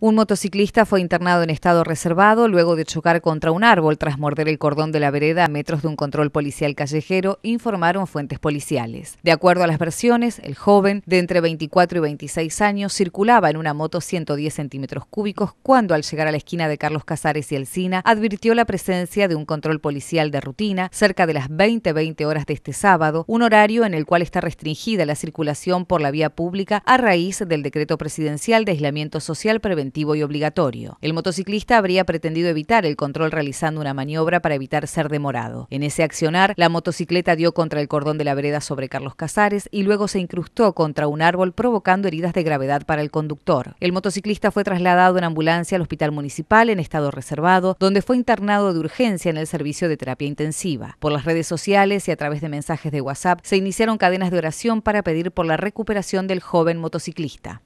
Un motociclista fue internado en estado reservado luego de chocar contra un árbol tras morder el cordón de la vereda a metros de un control policial callejero, informaron fuentes policiales. De acuerdo a las versiones, el joven, de entre 24 y 26 años, circulaba en una moto 110 centímetros cúbicos cuando, al llegar a la esquina de Carlos Casares y Alcina, advirtió la presencia de un control policial de rutina cerca de las 20-20 horas de este sábado, un horario en el cual está restringida la circulación por la vía pública a raíz del decreto presidencial de aislamiento social preventivo y obligatorio. El motociclista habría pretendido evitar el control realizando una maniobra para evitar ser demorado. En ese accionar, la motocicleta dio contra el cordón de la vereda sobre Carlos Casares y luego se incrustó contra un árbol provocando heridas de gravedad para el conductor. El motociclista fue trasladado en ambulancia al hospital municipal en estado reservado, donde fue internado de urgencia en el servicio de terapia intensiva. Por las redes sociales y a través de mensajes de WhatsApp se iniciaron cadenas de oración para pedir por la recuperación del joven motociclista.